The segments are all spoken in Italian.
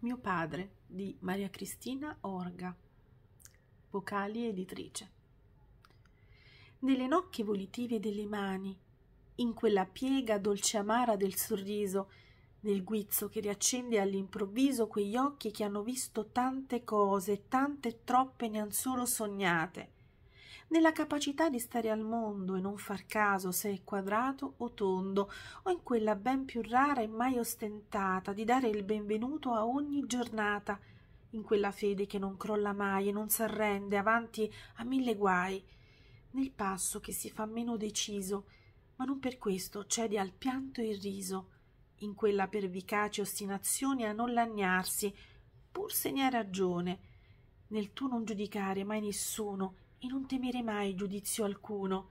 Mio padre di Maria Cristina Orga, vocali editrice. Nelle nocche volitive delle mani, in quella piega dolce amara del sorriso, nel guizzo che riaccende all'improvviso quegli occhi che hanno visto tante cose, tante troppe ne han solo sognate, nella capacità di stare al mondo e non far caso se è quadrato o tondo, o in quella ben più rara e mai ostentata di dare il benvenuto a ogni giornata, in quella fede che non crolla mai e non s'arrende avanti a mille guai, nel passo che si fa meno deciso, ma non per questo cede al pianto e il riso, in quella pervicace ostinazione a non lagnarsi, pur se ne ha ragione, nel tu non giudicare mai nessuno e non temere mai giudizio alcuno.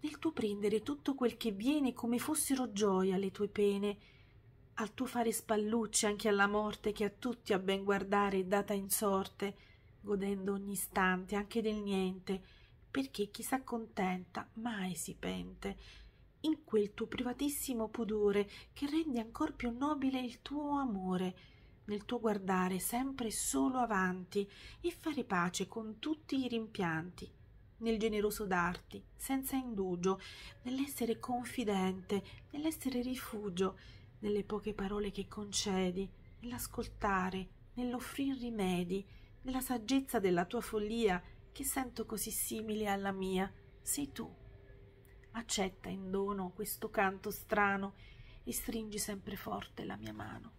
Nel tuo prendere tutto quel che viene come fossero gioia le tue pene, al tuo fare spallucce anche alla morte che a tutti a ben guardare è data in sorte, godendo ogni istante anche del niente, perché chi s'accontenta mai si pente, in quel tuo privatissimo pudore che rende ancor più nobile il tuo amore, nel tuo guardare sempre solo avanti e fare pace con tutti i rimpianti, nel generoso darti, senza indugio, nell'essere confidente, nell'essere rifugio, nelle poche parole che concedi, nell'ascoltare, nell'offrir rimedi, nella saggezza della tua follia che sento così simile alla mia, sei tu. Accetta in dono questo canto strano e stringi sempre forte la mia mano.